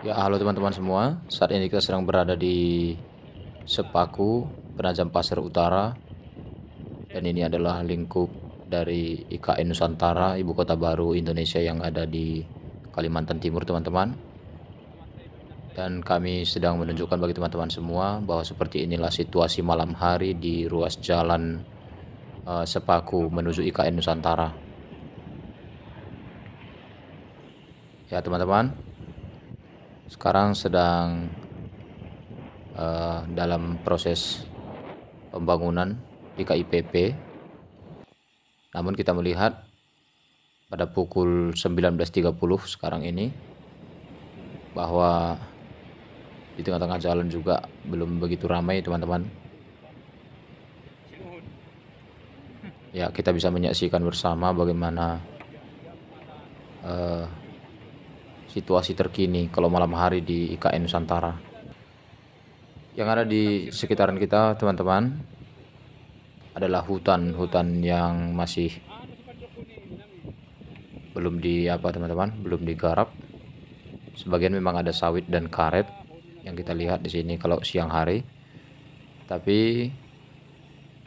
Ya halo teman-teman semua Saat ini kita sedang berada di Sepaku, Penajam Pasir Utara Dan ini adalah lingkup dari IKN Nusantara Ibu kota baru Indonesia yang ada di Kalimantan Timur teman-teman Dan kami sedang menunjukkan bagi teman-teman semua Bahwa seperti inilah situasi malam hari di ruas jalan uh, Sepaku menuju IKN Nusantara Ya teman-teman sekarang sedang uh, dalam proses pembangunan di KIPP namun kita melihat pada pukul 19.30 sekarang ini bahwa di tengah-tengah jalan juga belum begitu ramai teman-teman ya kita bisa menyaksikan bersama bagaimana uh, situasi terkini kalau malam hari di IKN Nusantara yang ada di sekitaran kita teman-teman adalah hutan-hutan yang masih belum di apa teman-teman belum digarap sebagian memang ada sawit dan karet yang kita lihat di sini kalau siang hari tapi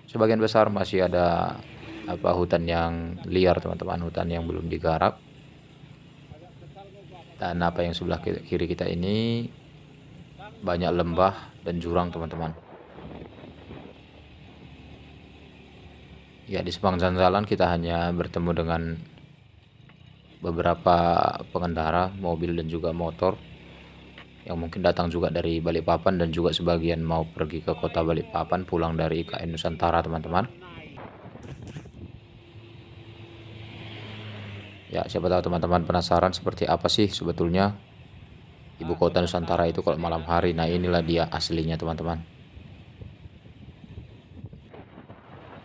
sebagian besar masih ada apa hutan yang liar teman-teman hutan yang belum digarap dan apa yang sebelah kiri kita ini banyak lembah dan jurang teman-teman ya di sepanjang jalan kita hanya bertemu dengan beberapa pengendara mobil dan juga motor yang mungkin datang juga dari Balikpapan dan juga sebagian mau pergi ke kota Balikpapan pulang dari IKN Nusantara teman-teman Ya, siapa tahu teman-teman penasaran seperti apa sih sebetulnya ibu kota Nusantara itu kalau malam hari. Nah, inilah dia aslinya, teman-teman.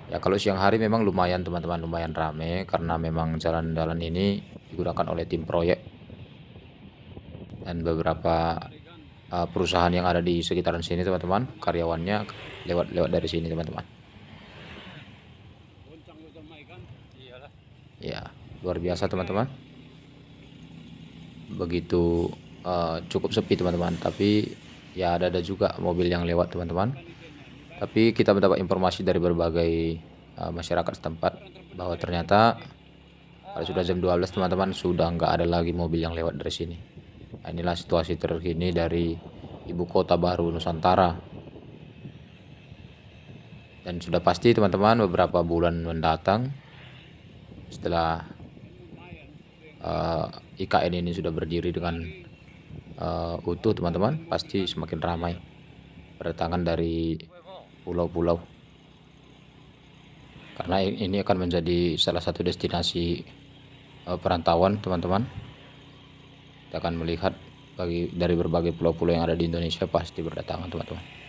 Ya kalau siang hari memang lumayan teman-teman lumayan rame karena memang jalan-jalan ini digunakan oleh tim proyek dan beberapa uh, perusahaan yang ada di sekitaran sini teman-teman karyawannya lewat-lewat dari sini teman-teman. Iya ya luar biasa teman-teman begitu uh, cukup sepi teman-teman tapi ya ada ada juga mobil yang lewat teman-teman tapi kita mendapat informasi dari berbagai uh, masyarakat setempat bahwa ternyata pada sudah jam 12 teman-teman sudah nggak ada lagi mobil yang lewat dari sini nah, inilah situasi terkini dari ibu kota baru Nusantara dan sudah pasti teman-teman beberapa bulan mendatang setelah uh, IKN ini sudah berdiri dengan uh, utuh teman-teman pasti semakin ramai berdatangan dari pulau-pulau karena ini akan menjadi salah satu destinasi uh, perantauan teman-teman kita akan melihat bagi dari berbagai pulau-pulau yang ada di Indonesia pasti berdatangan teman-teman